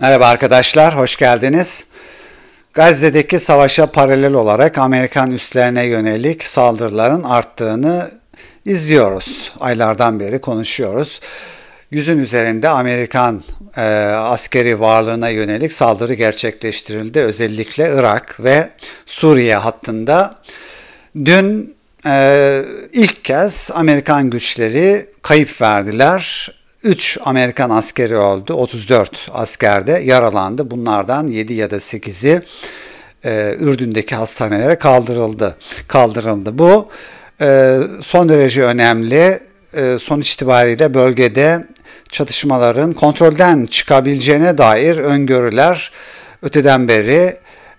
Merhaba arkadaşlar, hoş geldiniz. Gazze'deki savaşa paralel olarak Amerikan üslerine yönelik saldırıların arttığını izliyoruz. Aylardan beri konuşuyoruz. Yüzün üzerinde Amerikan e, askeri varlığına yönelik saldırı gerçekleştirildi. Özellikle Irak ve Suriye hattında. Dün e, ilk kez Amerikan güçleri kayıp verdiler 3 Amerikan askeri oldu, 34 asker de yaralandı. Bunlardan 7 ya da 8'i e, Ürdün'deki hastanelere kaldırıldı. Kaldırıldı. Bu e, son derece önemli. E, son itibariyle bölgede çatışmaların kontrolden çıkabileceğine dair öngörüler öteden beri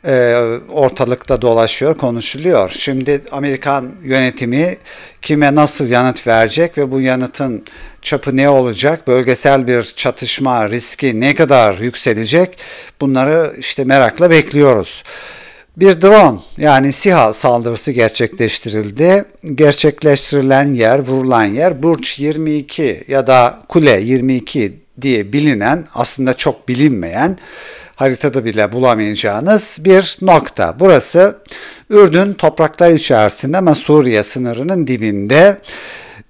e, ortalıkta dolaşıyor, konuşuluyor. Şimdi Amerikan yönetimi kime nasıl yanıt verecek ve bu yanıtın çapı ne olacak? Bölgesel bir çatışma riski ne kadar yükselecek? Bunları işte merakla bekliyoruz. Bir drone yani SİHA saldırısı gerçekleştirildi. Gerçekleştirilen yer, vurulan yer Burç 22 ya da Kule 22 diye bilinen aslında çok bilinmeyen haritada bile bulamayacağınız bir nokta. Burası Ürdün topraklar içerisinde ama Suriye sınırının dibinde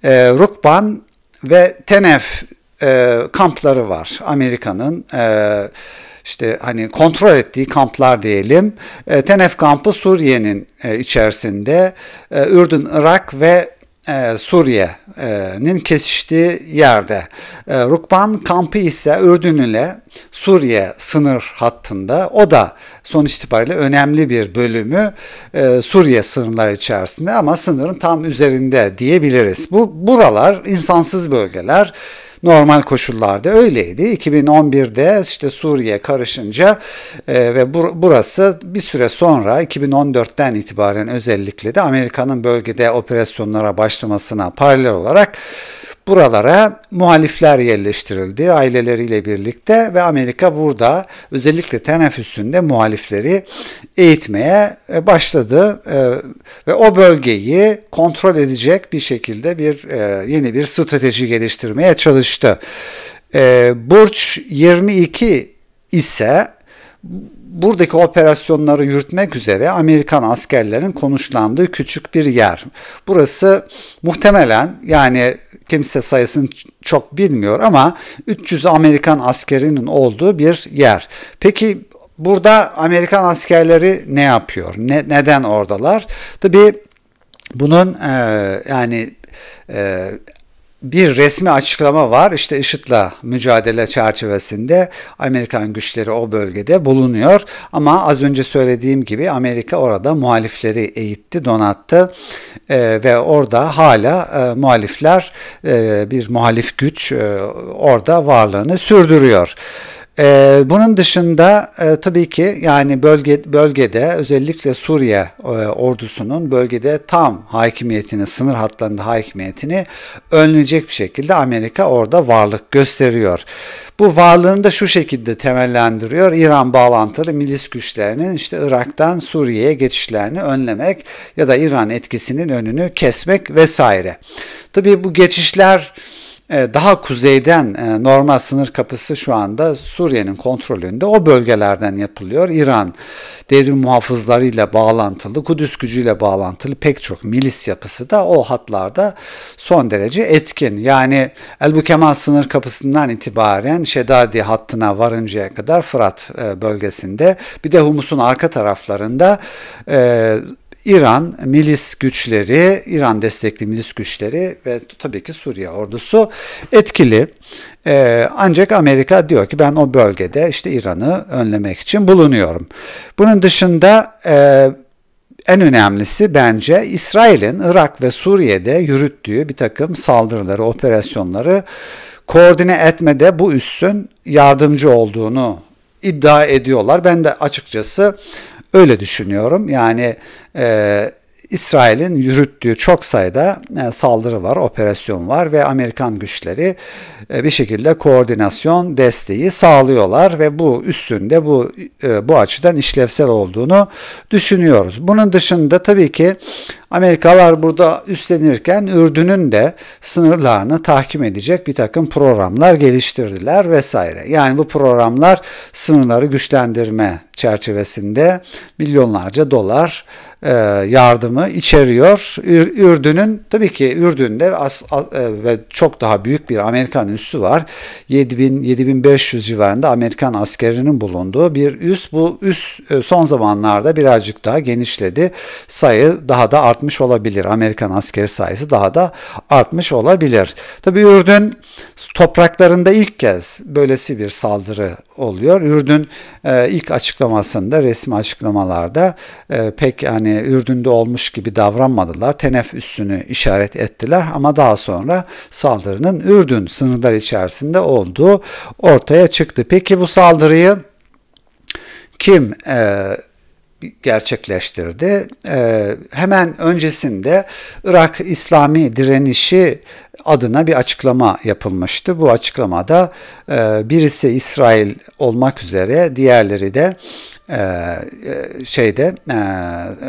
e, Rukban ve Tenef e, kampları var. Amerika'nın e, işte hani kontrol ettiği kamplar diyelim. E, Tenef kampı Suriye'nin e, içerisinde e, Ürdün, Irak ve e, Suriye'nin kesiştiği yerde. E, Rukban kampı ise Ürdün ile Suriye sınır hattında. O da son itibariyle önemli bir bölümü e, Suriye sınırları içerisinde ama sınırın tam üzerinde diyebiliriz. Bu buralar insansız bölgeler normal koşullarda öyleydi. 2011'de işte Suriye karışınca e, ve bur- burası bir süre sonra 2014'ten itibaren özellikle de Amerika'nın bölgede operasyonlara başlamasına paralel olarak Buralara muhalifler yerleştirildi aileleriyle birlikte ve Amerika burada özellikle teneffüsünde muhalifleri eğitmeye e, başladı e, ve o bölgeyi kontrol edecek bir şekilde bir e, yeni bir strateji geliştirmeye çalıştı. Burç 22 ise buradaki operasyonları yürütmek üzere Amerikan askerlerin konuşlandığı küçük bir yer. Burası muhtemelen yani kimse sayısını çok bilmiyor ama 300 Amerikan askerinin olduğu bir yer. Peki burada Amerikan askerleri ne yapıyor? Ne, neden oradalar? Tabii bunun e, yani e, bir resmi açıklama var. İşte IŞİD'le mücadele çerçevesinde Amerikan güçleri o bölgede bulunuyor. Ama az önce söylediğim gibi Amerika orada muhalifleri eğitti, donattı e, ve orada hala e, muhalifler, e, bir muhalif güç e, orada varlığını sürdürüyor. E, bunun dışında e, tabii ki yani bölge bölgede özellikle Suriye e, ordusunun bölgede tam hakimiyetini, sınır hatlarında hakimiyetini önleyecek bir şekilde Amerika orada varlık gösteriyor. Bu varlığını da şu şekilde temellendiriyor. İran bağlantılı milis güçlerinin işte Irak'tan Suriye'ye geçişlerini önlemek ya da İran etkisinin önünü kesmek vesaire. Tabii bu geçişler e, daha kuzeyden e, normal sınır kapısı şu anda Suriye'nin kontrolünde o bölgelerden yapılıyor. İran devrim muhafızlarıyla bağlantılı, Kudüs gücüyle bağlantılı pek çok milis yapısı da o hatlarda son derece etkin. Yani Elbu Kemal sınır kapısından itibaren Şedadi hattına varıncaya kadar Fırat e, bölgesinde bir de Humus'un arka taraflarında İran milis güçleri, İran destekli milis güçleri ve tabii ki Suriye ordusu etkili. Ee, ancak Amerika diyor ki ben o bölgede işte İran'ı önlemek için bulunuyorum. Bunun dışında e, en önemlisi bence İsrail'in Irak ve Suriye'de yürüttüğü bir takım saldırıları, operasyonları koordine etmede bu üssün yardımcı olduğunu iddia ediyorlar. Ben de açıkçası Öyle düşünüyorum. Yani e, İsrail'in yürüttüğü çok sayıda e, saldırı var, operasyon var ve Amerikan güçleri e, bir şekilde koordinasyon desteği sağlıyorlar ve bu üstünde bu e, bu açıdan işlevsel olduğunu düşünüyoruz. Bunun dışında tabii ki Amerikalar burada üstlenirken Ürdün'ün de sınırlarını tahkim edecek bir takım programlar geliştirdiler vesaire. Yani bu programlar sınırları güçlendirme çerçevesinde milyonlarca dolar e, yardımı içeriyor. Ürdün'ün tabii ki Ürdün'de e, ve çok daha büyük bir Amerikan üssü var. 7000-7500 civarında Amerikan askerinin bulunduğu bir üs. Bu üs e, son zamanlarda birazcık daha genişledi. Sayı daha da artmış olabilir. Amerikan askeri sayısı daha da artmış olabilir. Tabii Ürdün topraklarında ilk kez böylesi bir saldırı oluyor. Ürdün e, ilk açıklamasında, resmi açıklamalarda e, pek yani Ürdün'de olmuş gibi davranmadılar. Tenef Teneffüsünü işaret ettiler ama daha sonra saldırının Ürdün sınırlar içerisinde olduğu ortaya çıktı. Peki bu saldırıyı kim e, gerçekleştirdi. Ee, hemen öncesinde Irak İslami direnişi adına bir açıklama yapılmıştı. Bu açıklamada e, birisi İsrail olmak üzere diğerleri de ee, şeyde e,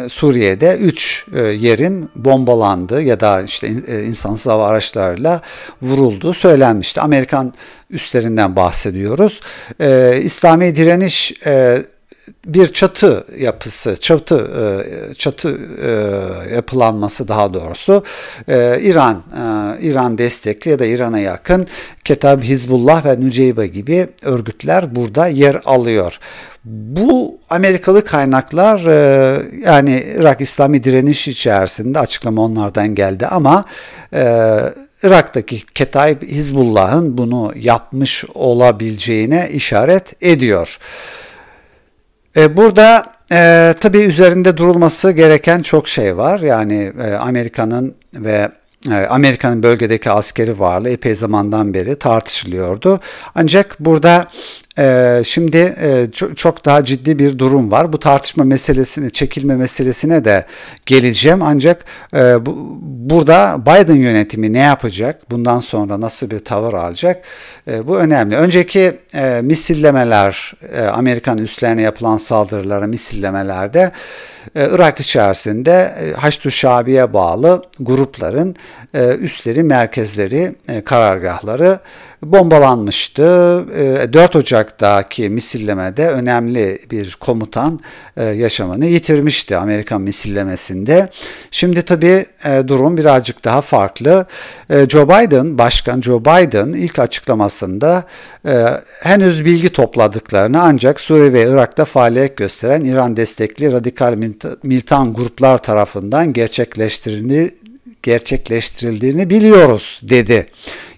Suriye'de 3 e, yerin bombalandı ya da işte e, insansız hava araçlarıyla vuruldu söylenmişti. Amerikan üstlerinden bahsediyoruz. E, İslami direniş e, bir çatı yapısı, çatı e, çatı e, yapılanması daha doğrusu e, İran İran destekli ya da İran'a yakın Ketab Hizbullah ve Nüceybe gibi örgütler burada yer alıyor. Bu Amerikalı kaynaklar yani Irak İslami direniş içerisinde açıklama onlardan geldi ama Irak'taki Ketayb Hizbullah'ın bunu yapmış olabileceğine işaret ediyor. E, burada e, tabii üzerinde durulması gereken çok şey var. Yani e, Amerika'nın ve ee, Amerika'nın bölgedeki askeri varlığı epey zamandan beri tartışılıyordu. Ancak burada e, şimdi e, çok daha ciddi bir durum var. Bu tartışma meselesine çekilme meselesine de geleceğim. Ancak e, burada Biden yönetimi ne yapacak? Bundan sonra nasıl bir tavır alacak? Bu önemli. Önceki misillemeler, Amerikan üslerine yapılan saldırılara misillemelerde e, Irak içerisinde e, Haçlı Şabi'ye bağlı grupların e, üstleri, merkezleri, karargahları bombalanmıştı. 4 ee, Ocak'taki misillemede önemli bir komutan e, yaşamını yitirmişti Amerikan misillemesinde. Şimdi tabii e, durum birazcık daha farklı. E, Joe Biden, Başkan Joe Biden ilk açıklamasında henüz bilgi topladıklarını ancak Suriye ve Irak'ta faaliyet gösteren İran destekli radikal militan gruplar tarafından gerçekleştirildiğini gerçekleştirildiğini biliyoruz dedi.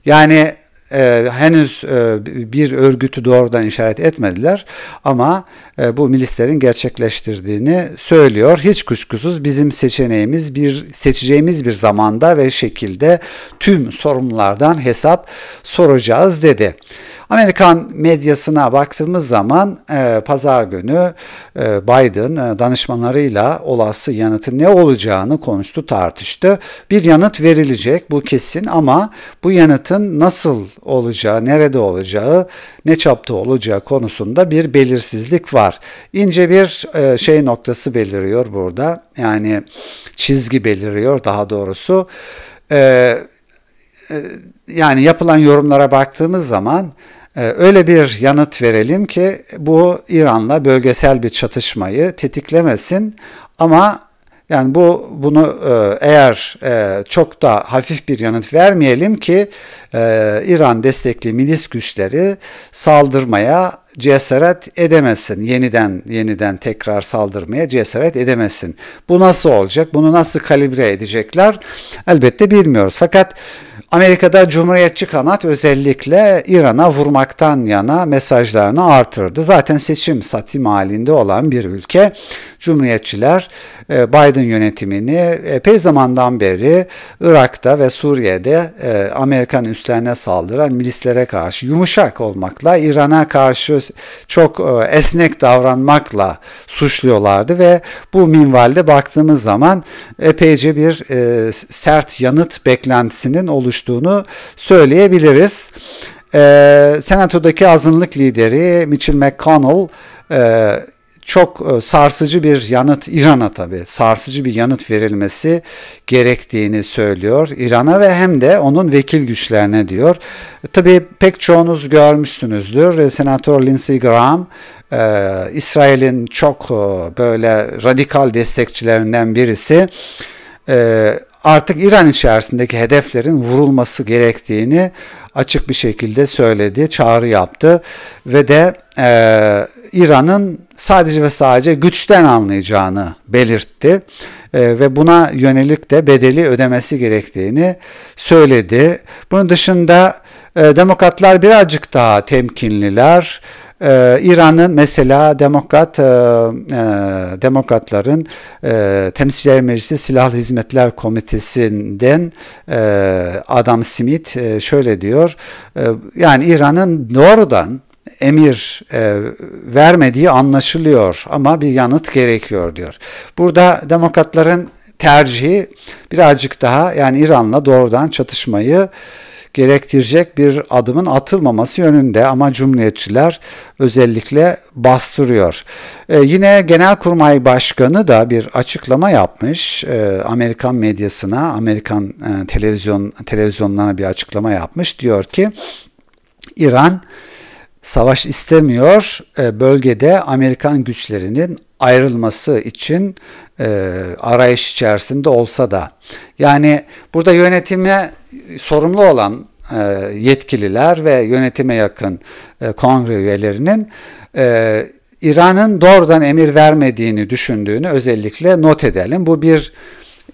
Yani e, henüz e, bir örgütü doğrudan işaret etmediler ama e, bu milislerin gerçekleştirdiğini söylüyor. Hiç kuşkusuz bizim seçeneğimiz bir seçeceğimiz bir zamanda ve şekilde tüm sorumlulardan hesap soracağız dedi. Amerikan medyasına baktığımız zaman e, pazar günü e, Biden e, danışmanlarıyla olası yanıtın ne olacağını konuştu, tartıştı. Bir yanıt verilecek bu kesin ama bu yanıtın nasıl olacağı, nerede olacağı, ne çapta olacağı konusunda bir belirsizlik var. İnce bir e, şey noktası beliriyor burada. Yani çizgi beliriyor daha doğrusu. E, e yani yapılan yorumlara baktığımız zaman ee, öyle bir yanıt verelim ki bu İran'la bölgesel bir çatışmayı tetiklemesin ama yani bu bunu e, eğer e, çok da hafif bir yanıt vermeyelim ki e, İran destekli milis güçleri saldırmaya cesaret edemezsin. Yeniden yeniden tekrar saldırmaya cesaret edemezsin. Bu nasıl olacak? Bunu nasıl kalibre edecekler? Elbette bilmiyoruz. Fakat Amerika'da Cumhuriyetçi kanat özellikle İran'a vurmaktan yana mesajlarını artırdı. Zaten seçim satim halinde olan bir ülke. Cumhuriyetçiler e, Biden yönetimini epey zamandan beri Irak'ta ve Suriye'de e, Amerikan üstlerine saldıran milislere karşı yumuşak olmakla İran'a karşı çok e, esnek davranmakla suçluyorlardı ve bu minvalde baktığımız zaman epeyce bir e, sert yanıt beklentisinin oluştuğunu söyleyebiliriz. E, Senato'daki azınlık lideri Mitchell McConnell çok e, sarsıcı bir yanıt İran'a tabi sarsıcı bir yanıt verilmesi gerektiğini söylüyor İran'a ve hem de onun vekil güçlerine diyor. E, tabi pek çoğunuz görmüşsünüzdür e, Senatör Lindsey Graham e, İsrail'in çok böyle radikal destekçilerinden birisi e, artık İran içerisindeki hedeflerin vurulması gerektiğini açık bir şekilde söyledi, çağrı yaptı ve de e, İran'ın sadece ve sadece güçten anlayacağını belirtti e, ve buna yönelik de bedeli ödemesi gerektiğini söyledi. Bunun dışında e, demokratlar birazcık daha temkinliler. E, İran'ın mesela demokrat demokratların e, temsilciler meclisi silahlı hizmetler komitesinden Adam Smith şöyle diyor yani İran'ın doğrudan emir e, vermediği anlaşılıyor ama bir yanıt gerekiyor diyor. Burada demokratların tercihi birazcık daha yani İran'la doğrudan çatışmayı gerektirecek bir adımın atılmaması yönünde ama cumhuriyetçiler özellikle bastırıyor. Ee, yine Genelkurmay Başkanı da bir açıklama yapmış. Ee, Amerikan medyasına, Amerikan e, televizyon televizyonlarına bir açıklama yapmış. Diyor ki İran savaş istemiyor. E, bölgede Amerikan güçlerinin ayrılması için e, arayış içerisinde olsa da yani burada yönetime sorumlu olan e, yetkililer ve yönetime yakın kongre üyelerinin İran'ın doğrudan emir vermediğini düşündüğünü özellikle not edelim. Bu bir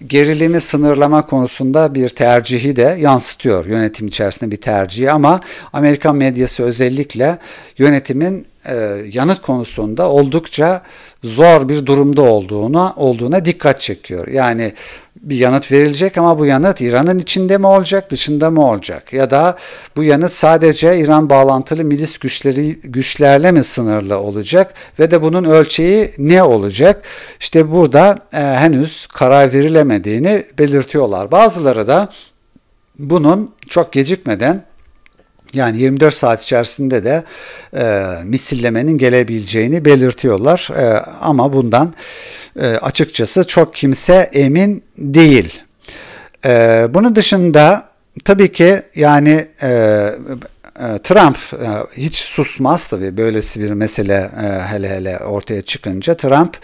gerilimi sınırlama konusunda bir tercihi de yansıtıyor yönetim içerisinde bir tercihi ama Amerikan medyası özellikle yönetimin e, yanıt konusunda oldukça zor bir durumda olduğuna olduğuna dikkat çekiyor. Yani bir yanıt verilecek ama bu yanıt İran'ın içinde mi olacak, dışında mı olacak? Ya da bu yanıt sadece İran bağlantılı milis güçleri güçlerle mi sınırlı olacak ve de bunun ölçeği ne olacak? İşte burada e, henüz karar verilemediğini belirtiyorlar. Bazıları da bunun çok gecikmeden yani 24 saat içerisinde de e, misillemenin gelebileceğini belirtiyorlar. E, ama bundan e, açıkçası çok kimse emin değil. E, bunun dışında tabii ki yani e, e Trump e, hiç susmaz tabii böylesi bir mesele e, hele hele ortaya çıkınca Trump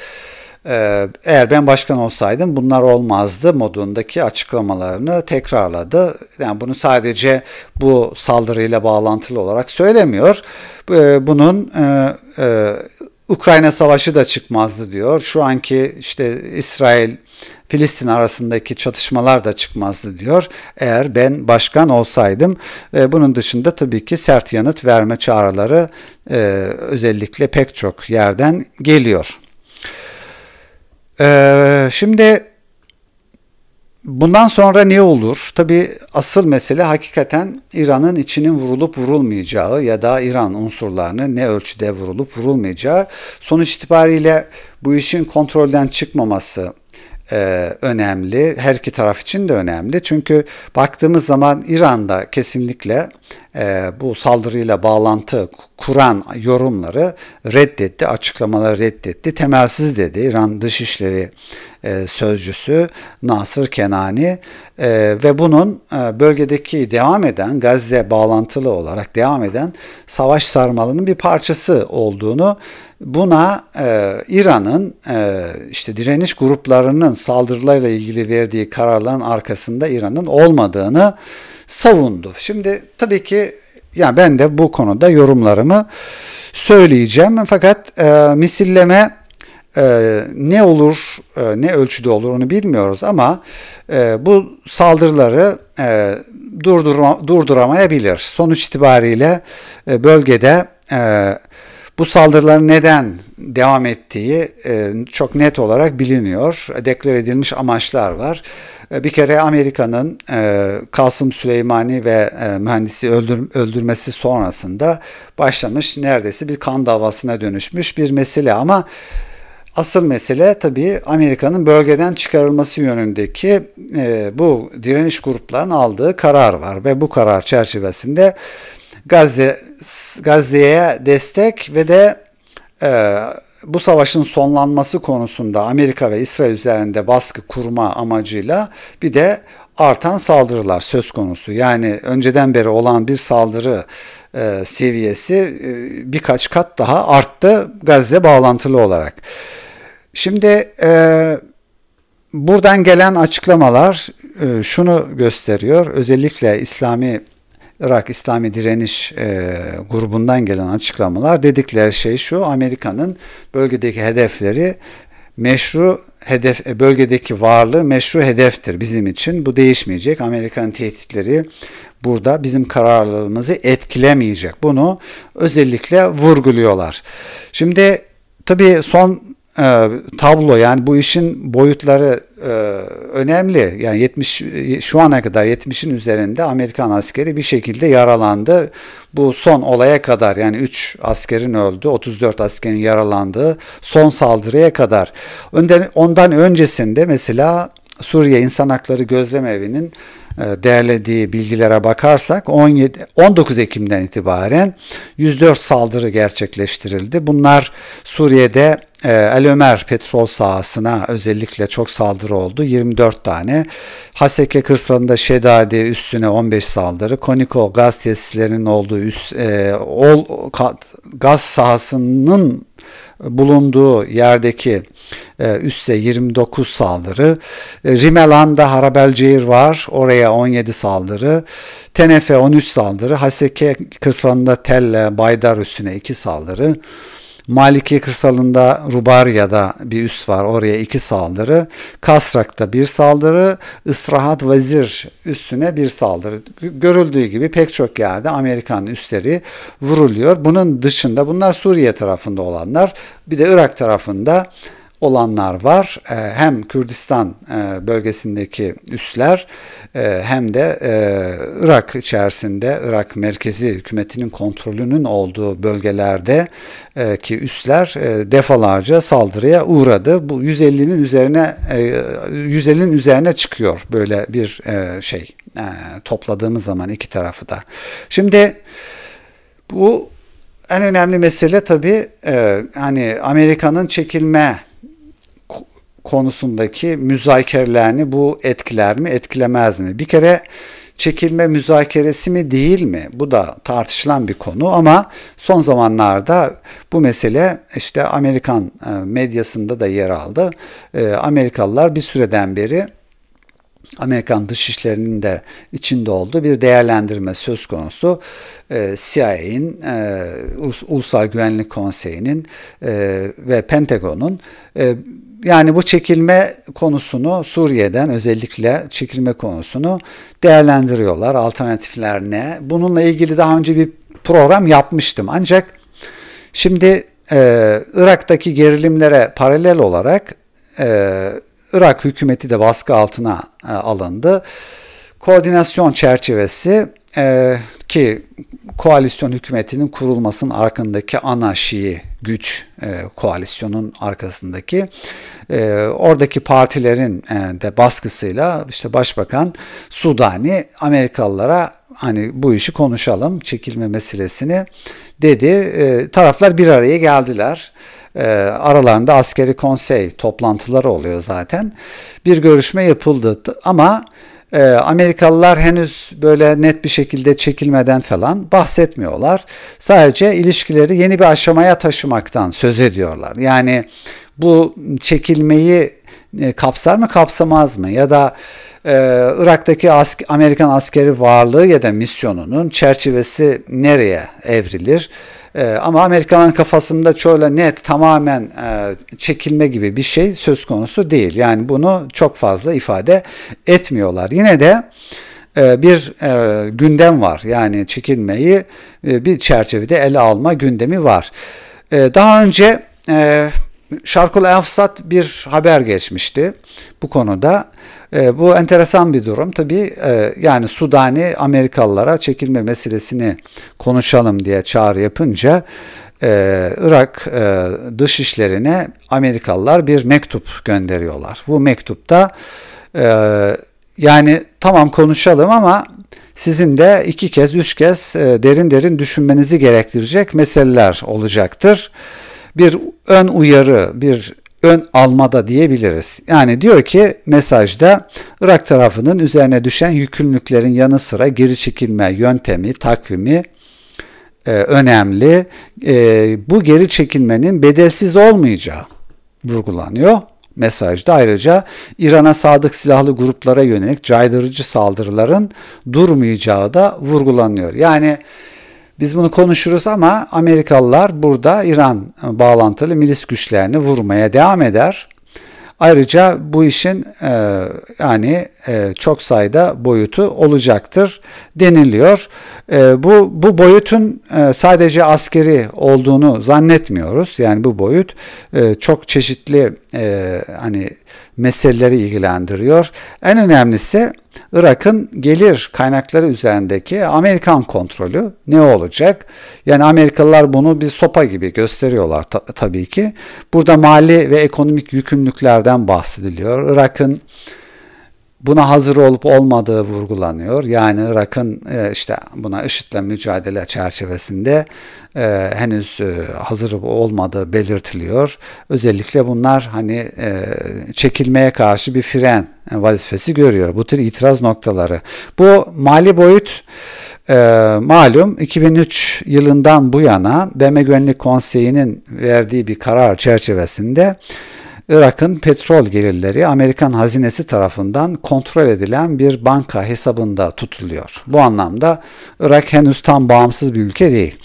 ee, eğer ben başkan olsaydım bunlar olmazdı modundaki açıklamalarını tekrarladı. Yani bunu sadece bu saldırıyla bağlantılı olarak söylemiyor. Ee, bunun e, e, Ukrayna savaşı da çıkmazdı diyor. Şu anki işte İsrail Filistin arasındaki çatışmalar da çıkmazdı diyor. Eğer ben başkan olsaydım e, bunun dışında tabii ki sert yanıt verme çağrıları e, özellikle pek çok yerden geliyor. Ee, şimdi bundan sonra ne olur? Tabi asıl mesele hakikaten İran'ın içinin vurulup vurulmayacağı ya da İran unsurlarını ne ölçüde vurulup vurulmayacağı. Sonuç itibariyle bu işin kontrolden çıkmaması e, önemli. Her iki taraf için de önemli. Çünkü baktığımız zaman İran'da kesinlikle e, bu saldırıyla bağlantı kuran yorumları reddetti, açıklamaları reddetti. Temelsiz dedi İran Dışişleri e, Sözcüsü Nasır Kenani e, ve bunun e, bölgedeki devam eden Gazze bağlantılı olarak devam eden savaş sarmalının bir parçası olduğunu buna e, İran'ın e, işte direniş gruplarının saldırılarıyla ilgili verdiği kararların arkasında İran'ın olmadığını savundu. Şimdi tabii ki yani ben de bu konuda yorumlarımı söyleyeceğim. Fakat e, misilleme e, ne olur, e, ne ölçüde olur onu bilmiyoruz ama e, bu saldırıları e, durdurma, durduramayabilir. Sonuç itibariyle e, bölgede e, bu saldırıların neden devam ettiği e, çok net olarak biliniyor. Deklar edilmiş amaçlar var. E, bir kere Amerika'nın e, Kasım Süleymani ve e, mühendisi öldürmesi sonrasında başlamış neredeyse bir kan davasına dönüşmüş bir mesele ama Asıl mesele tabii Amerika'nın bölgeden çıkarılması yönündeki e, bu direniş gruplarının aldığı karar var ve bu karar çerçevesinde Gazze Gazze'ye destek ve de e, bu savaşın sonlanması konusunda Amerika ve İsrail üzerinde baskı kurma amacıyla bir de artan saldırılar söz konusu. Yani önceden beri olan bir saldırı e, seviyesi e, birkaç kat daha arttı Gazze bağlantılı olarak. Şimdi e, buradan gelen açıklamalar e, şunu gösteriyor. Özellikle İslami Irak İslami Direniş e, grubundan gelen açıklamalar dedikleri şey şu Amerika'nın bölgedeki hedefleri meşru hedef e, bölgedeki varlığı meşru hedeftir bizim için. Bu değişmeyecek. Amerika'nın tehditleri burada bizim kararlılığımızı etkilemeyecek. Bunu özellikle vurguluyorlar. Şimdi tabii son e, tablo yani bu işin boyutları e, önemli. Yani 70 şu ana kadar 70'in üzerinde Amerikan askeri bir şekilde yaralandı. Bu son olaya kadar yani 3 askerin öldü, 34 askerin yaralandığı son saldırıya kadar. Önden, ondan öncesinde mesela Suriye İnsan Hakları Gözlem Evi'nin e, değerlediği bilgilere bakarsak 17 19 Ekim'den itibaren 104 saldırı gerçekleştirildi. Bunlar Suriye'de e, El Ömer petrol sahasına özellikle çok saldırı oldu. 24 tane. Haseke kırsalında Şedadi üstüne 15 saldırı. Koniko gaz tesislerinin olduğu üst, e, ol, gaz sahasının bulunduğu yerdeki e, üsse 29 saldırı. E, Rimelan'da Harabelcehir var. Oraya 17 saldırı. Tenefe 13 saldırı. Haseke kısranda Telle Baydar üstüne 2 saldırı. Maliki kırsalında Rubarya'da bir üst var. Oraya iki saldırı. Kasrak'ta bir saldırı. Israhat Vezir üstüne bir saldırı. Görüldüğü gibi pek çok yerde Amerikan üstleri vuruluyor. Bunun dışında bunlar Suriye tarafında olanlar. Bir de Irak tarafında olanlar var. E, hem Kürdistan e, bölgesindeki üsler e, hem de Irak içerisinde Irak merkezi hükümetinin kontrolünün olduğu bölgelerde ki üsler defalarca saldırıya uğradı. Bu 150'nin üzerine 150'nin üzerine çıkıyor böyle bir şey topladığımız zaman iki tarafı da. Şimdi bu en önemli mesele tabii e, hani Amerika'nın çekilme konusundaki müzakerelerini bu etkiler mi etkilemez mi? Bir kere çekilme müzakeresi mi değil mi? Bu da tartışılan bir konu ama son zamanlarda bu mesele işte Amerikan e, medyasında da yer aldı. E, Amerikalılar bir süreden beri Amerikan dışişlerinin de içinde olduğu bir değerlendirme söz konusu. Ee, e, CIA'in, Ulusal Güvenlik Konseyi'nin e, ve Pentagon'un e, yani bu çekilme konusunu Suriye'den özellikle çekilme konusunu değerlendiriyorlar. Alternatifler ne? Bununla ilgili daha önce bir program yapmıştım. Ancak şimdi e, Irak'taki gerilimlere paralel olarak e, Irak hükümeti de baskı altına e, alındı. Koordinasyon çerçevesi e, ki koalisyon hükümetinin kurulmasının arkındaki ana Şii güç e, koalisyonun arkasındaki e, oradaki partilerin e, de baskısıyla işte başbakan Sudani Amerikalılara hani bu işi konuşalım çekilme meselesini dedi. E, taraflar bir araya geldiler. E, aralarında askeri konsey toplantıları oluyor zaten. Bir görüşme yapıldı ama e, Amerikalılar henüz böyle net bir şekilde çekilmeden falan bahsetmiyorlar. Sadece ilişkileri yeni bir aşamaya taşımaktan söz ediyorlar. Yani bu çekilmeyi e, kapsar mı kapsamaz mı ya da e, Irak'taki ask, Amerikan askeri varlığı ya da misyonunun çerçevesi nereye evrilir? E, ama Amerikanların kafasında şöyle net tamamen e, çekilme gibi bir şey söz konusu değil. Yani bunu çok fazla ifade etmiyorlar. Yine de e, bir e, gündem var. Yani çekilmeyi e, bir çerçevede ele alma gündemi var. E, daha önce Şarkul e, Efsat bir haber geçmişti bu konuda. E, bu enteresan bir durum. Tabii e, yani Sudani Amerikalılara çekilme meselesini konuşalım diye çağrı yapınca e, Irak e, dışişlerine Amerikalılar bir mektup gönderiyorlar. Bu mektupta e, yani tamam konuşalım ama sizin de iki kez, üç kez e, derin derin düşünmenizi gerektirecek meseleler olacaktır. Bir ön uyarı, bir ön almada diyebiliriz. Yani diyor ki mesajda Irak tarafının üzerine düşen yükümlülüklerin yanı sıra geri çekilme yöntemi, takvimi e, önemli. E, bu geri çekilmenin bedelsiz olmayacağı vurgulanıyor. Mesajda ayrıca İran'a sadık silahlı gruplara yönelik caydırıcı saldırıların durmayacağı da vurgulanıyor. Yani biz bunu konuşuruz ama Amerikalılar burada İran bağlantılı milis güçlerini vurmaya devam eder. Ayrıca bu işin e, yani e, çok sayıda boyutu olacaktır deniliyor. E, bu bu boyutun e, sadece askeri olduğunu zannetmiyoruz. Yani bu boyut e, çok çeşitli e, hani meseleleri ilgilendiriyor. En önemlisi Irak'ın gelir kaynakları üzerindeki Amerikan kontrolü ne olacak? Yani Amerikalılar bunu bir sopa gibi gösteriyorlar ta- tabii ki. Burada mali ve ekonomik yükümlülüklerden bahsediliyor. Irak'ın buna hazır olup olmadığı vurgulanıyor. Yani Irak'ın e, işte buna IŞİD'le mücadele çerçevesinde e, henüz e, hazır olmadığı belirtiliyor. Özellikle bunlar hani çekilmeye karşı bir fren vazifesi görüyor. Bu tür itiraz noktaları. Bu mali boyut malum 2003 yılından bu yana BM Güvenlik Konseyi'nin verdiği bir karar çerçevesinde Irak'ın petrol gelirleri Amerikan hazinesi tarafından kontrol edilen bir banka hesabında tutuluyor. Bu anlamda Irak henüz tam bağımsız bir ülke değil.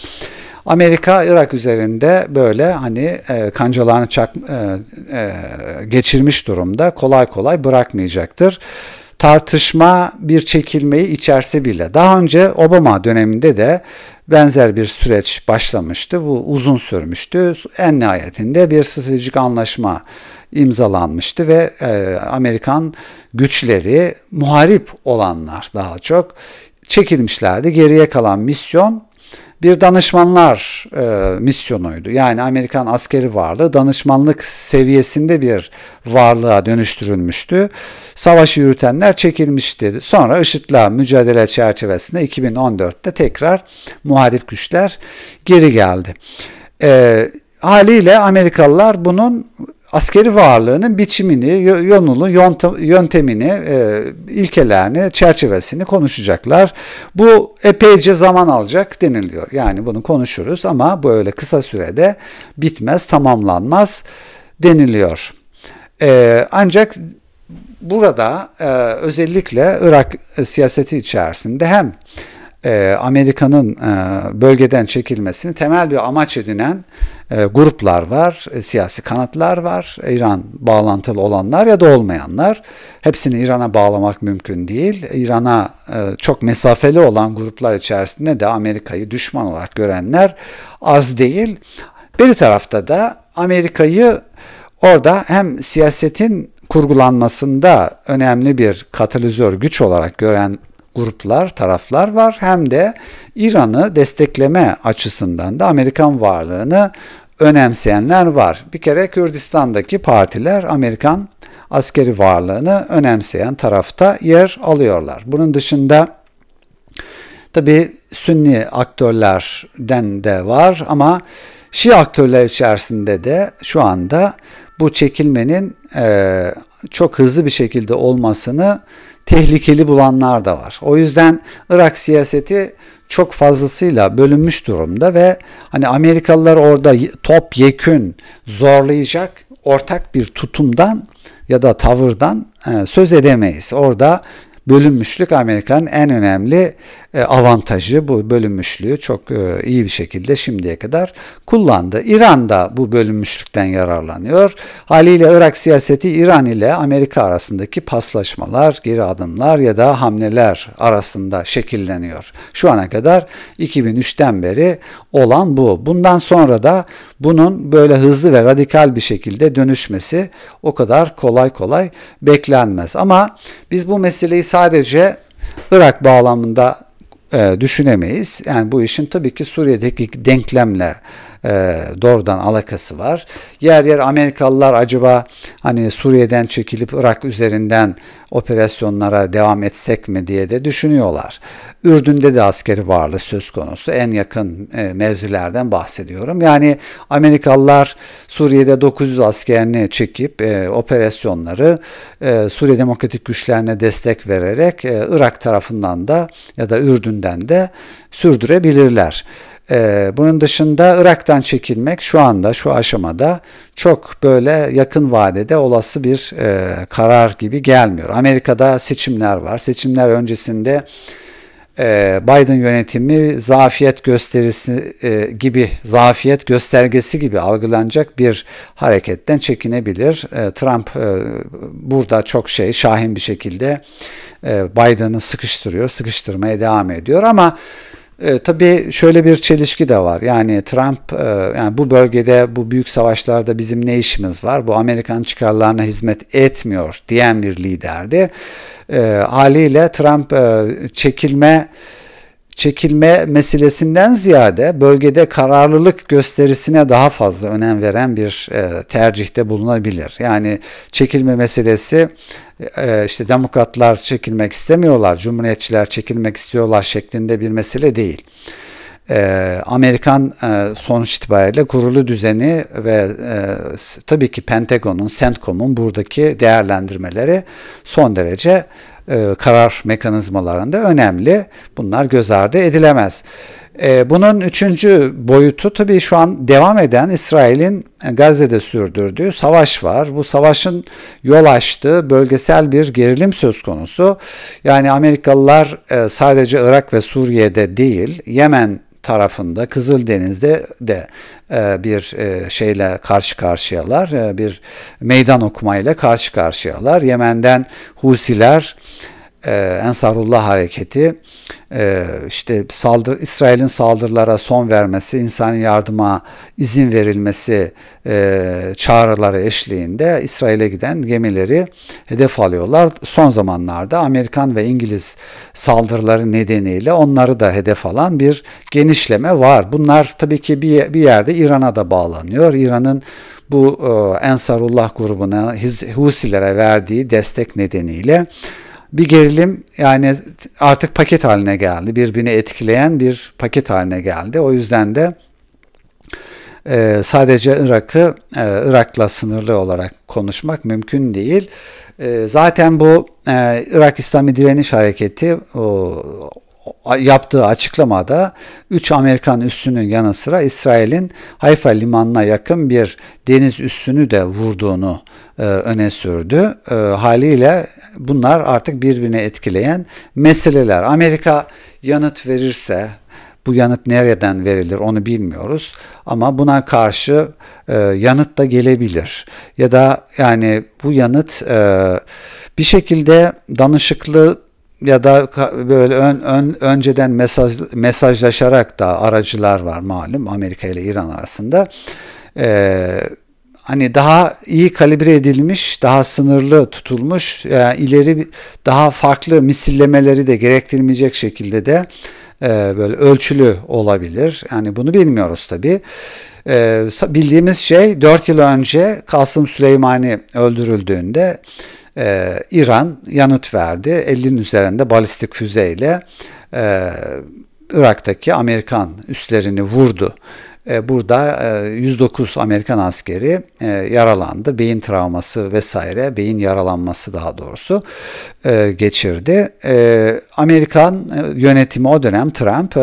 Amerika Irak üzerinde böyle hani e, kancalarını çak, e, e, geçirmiş durumda kolay kolay bırakmayacaktır tartışma bir çekilmeyi içerse bile. Daha önce Obama döneminde de benzer bir süreç başlamıştı. Bu uzun sürmüştü. En nihayetinde bir stratejik anlaşma imzalanmıştı ve e, Amerikan güçleri muharip olanlar daha çok çekilmişlerdi. Geriye kalan misyon bir danışmanlar e, misyonuydu. Yani Amerikan askeri varlığı danışmanlık seviyesinde bir varlığa dönüştürülmüştü. Savaşı yürütenler çekilmişti. Sonra IŞİD'le mücadele çerçevesinde 2014'te tekrar muharip güçler geri geldi. E, haliyle Amerikalılar bunun askeri varlığının biçimini, yolunu, yöntemini, e, ilkelerini, çerçevesini konuşacaklar. Bu epeyce zaman alacak deniliyor. Yani bunu konuşuruz ama bu öyle kısa sürede bitmez, tamamlanmaz deniliyor. E, ancak burada e, özellikle Irak siyaseti içerisinde hem e, Amerika'nın e, bölgeden çekilmesini temel bir amaç edinen e, gruplar var, siyasi kanatlar var, İran bağlantılı olanlar ya da olmayanlar. Hepsini İran'a bağlamak mümkün değil. İran'a çok mesafeli olan gruplar içerisinde de Amerika'yı düşman olarak görenler az değil. Bir tarafta da Amerika'yı orada hem siyasetin kurgulanmasında önemli bir katalizör güç olarak gören gruplar, taraflar var hem de İran'ı destekleme açısından da Amerikan varlığını önemseyenler var. Bir kere Kürdistan'daki partiler Amerikan askeri varlığını önemseyen tarafta yer alıyorlar. Bunun dışında tabi Sünni aktörlerden de var ama Şii aktörler içerisinde de şu anda bu çekilmenin e, çok hızlı bir şekilde olmasını tehlikeli bulanlar da var. O yüzden Irak siyaseti çok fazlasıyla bölünmüş durumda ve hani Amerikalılar orada top yekün zorlayacak ortak bir tutumdan ya da tavırdan e, söz edemeyiz. Orada bölünmüşlük Amerika'nın en önemli e, avantajı, bu bölünmüşlüğü çok e, iyi bir şekilde şimdiye kadar kullandı. İran da bu bölünmüşlükten yararlanıyor. Haliyle Irak siyaseti İran ile Amerika arasındaki paslaşmalar, geri adımlar ya da hamleler arasında şekilleniyor. Şu ana kadar 2003'ten beri olan bu. Bundan sonra da bunun böyle hızlı ve radikal bir şekilde dönüşmesi o kadar kolay kolay beklenmez. Ama biz bu meseleyi sadece Irak bağlamında e, düşünemeyiz. Yani bu işin tabii ki Suriye'deki denklemle e, doğrudan alakası var. Yer yer Amerikalılar acaba hani Suriye'den çekilip Irak üzerinden operasyonlara devam etsek mi diye de düşünüyorlar. Ürdün'de de askeri varlığı söz konusu. En yakın e, mevzilerden bahsediyorum. Yani Amerikalılar Suriye'de 900 askerini çekip e, operasyonları e, Suriye Demokratik Güçlerine destek vererek e, Irak tarafından da ya da Ürdün'den de sürdürebilirler. Ee, bunun dışında Irak'tan çekilmek şu anda şu aşamada çok böyle yakın vadede olası bir e, karar gibi gelmiyor. Amerika'da seçimler var. Seçimler öncesinde e, Biden yönetimi zafiyet gösterisi e, gibi zafiyet göstergesi gibi algılanacak bir hareketten çekinebilir. Trump burada çok şey şahin bir şekilde e, Biden'ı sıkıştırıyor, sıkıştırmaya devam ediyor ama e, tabii şöyle bir çelişki de var. Yani Trump e, yani bu bölgede bu büyük savaşlarda bizim ne işimiz var? Bu Amerikan çıkarlarına hizmet etmiyor diyen bir liderdi. E, haliyle Trump e, çekilme çekilme meselesinden ziyade bölgede kararlılık gösterisine daha fazla önem veren bir e, tercihte bulunabilir. Yani çekilme meselesi e, işte demokratlar çekilmek istemiyorlar, cumhuriyetçiler çekilmek istiyorlar şeklinde bir mesele değil. E, Amerikan e, sonuç itibariyle kurulu düzeni ve e, tabii ki Pentagon'un, CENTCOM'un buradaki değerlendirmeleri son derece önemli e, karar mekanizmalarında önemli. Bunlar göz ardı edilemez. E, bunun üçüncü boyutu tabii şu an devam eden İsrail'in Gazze'de sürdürdüğü savaş var. Bu savaşın yol açtığı bölgesel bir gerilim söz konusu. Yani Amerikalılar e, sadece Irak ve Suriye'de değil, Yemen tarafında Kızıldeniz'de de e, bir e, şeyle karşı karşıyalar. E, bir meydan okumayla karşı karşıyalar. Yemen'den Husiler e, Ensarullah hareketi e, işte saldır İsrail'in saldırılara son vermesi, insani yardıma izin verilmesi e, çağrıları eşliğinde İsrail'e giden gemileri hedef alıyorlar. Son zamanlarda Amerikan ve İngiliz saldırıları nedeniyle onları da hedef alan bir genişleme var. Bunlar tabii ki bir, bir yerde İran'a da bağlanıyor. İran'ın bu e, Ensarullah grubuna Husilere verdiği destek nedeniyle bir gerilim yani artık paket haline geldi. Birbirini etkileyen bir paket haline geldi. O yüzden de e, sadece Irak'ı e, Irak'la sınırlı olarak konuşmak mümkün değil. E, zaten bu e, Irak İslami Direniş Hareketi o, yaptığı açıklamada 3 Amerikan üssünün yanı sıra İsrail'in Hayfa limanına yakın bir deniz üssünü de vurduğunu e, öne sürdü. E, haliyle bunlar artık birbirine etkileyen meseleler. Amerika yanıt verirse bu yanıt nereden verilir onu bilmiyoruz ama buna karşı e, yanıt da gelebilir. Ya da yani bu yanıt e, bir şekilde danışıklı ya da böyle ön, ön önceden mesaj mesajlaşarak da aracılar var malum Amerika ile İran arasında. Ee, hani daha iyi kalibre edilmiş, daha sınırlı tutulmuş, yani ileri daha farklı misillemeleri de gerektirmeyecek şekilde de e, böyle ölçülü olabilir. Yani bunu bilmiyoruz tabi. E, bildiğimiz şey 4 yıl önce Kasım Süleymani öldürüldüğünde e, İran yanıt verdi. 50'nin üzerinde balistik füzeyle e, Irak'taki Amerikan üslerini vurdu. E, burada 109 e, Amerikan askeri e, yaralandı. Beyin travması vesaire, beyin yaralanması daha doğrusu geçirdi. Amerikan yönetimi o dönem Trump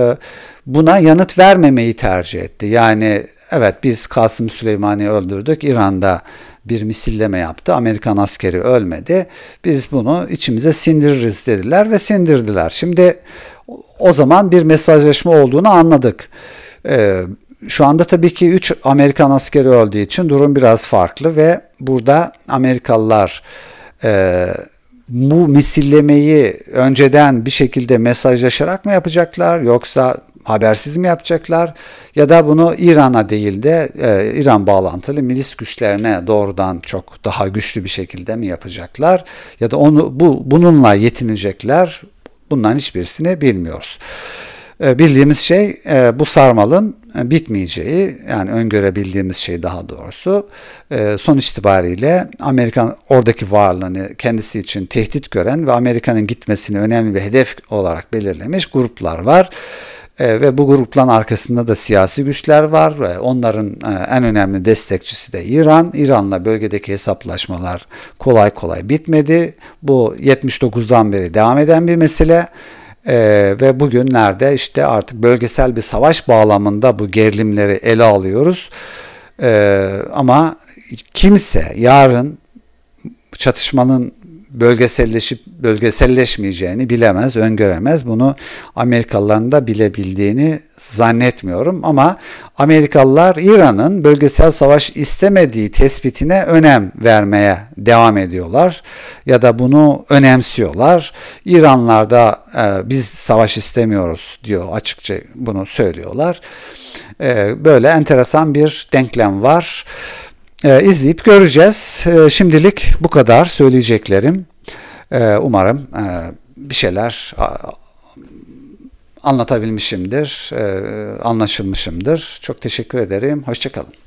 buna yanıt vermemeyi tercih etti. Yani evet biz Kasım Süleymani öldürdük. İran'da bir misilleme yaptı. Amerikan askeri ölmedi. Biz bunu içimize sindiririz dediler ve sindirdiler. Şimdi o zaman bir mesajlaşma olduğunu anladık. Ee, şu anda tabii ki 3 Amerikan askeri öldüğü için durum biraz farklı ve burada Amerikalılar e, bu misillemeyi önceden bir şekilde mesajlaşarak mı yapacaklar yoksa habersiz mi yapacaklar ya da bunu İran'a değil de e, İran bağlantılı milis güçlerine doğrudan çok daha güçlü bir şekilde mi yapacaklar ya da onu bu bununla yetinecekler bundan hiçbirisini bilmiyoruz. E, bildiğimiz şey e, bu sarmalın e, bitmeyeceği yani öngörebildiğimiz şey daha doğrusu e, son itibariyle Amerikan oradaki varlığını kendisi için tehdit gören ve Amerika'nın gitmesini önemli bir hedef olarak belirlemiş gruplar var. E, ve bu grupların arkasında da siyasi güçler var. E, onların e, en önemli destekçisi de İran. İran'la bölgedeki hesaplaşmalar kolay kolay bitmedi. Bu 79'dan beri devam eden bir mesele. Ee, ve bugünlerde işte artık bölgesel bir savaş bağlamında bu gerilimleri ele alıyoruz. Ee, ama kimse yarın çatışmanın bölgeselleşip bölgeselleşmeyeceğini bilemez, öngöremez. Bunu Amerikalıların da bilebildiğini zannetmiyorum ama Amerikalılar İran'ın bölgesel savaş istemediği tespitine önem vermeye devam ediyorlar ya da bunu önemsiyorlar. İranlar da e, biz savaş istemiyoruz diyor açıkça bunu söylüyorlar. E, böyle enteresan bir denklem var e, izleyip göreceğiz. Ee, şimdilik bu kadar söyleyeceklerim. Ee, umarım e, bir şeyler anlatabilmişimdir, e, anlaşılmışımdır. Çok teşekkür ederim. Hoşçakalın.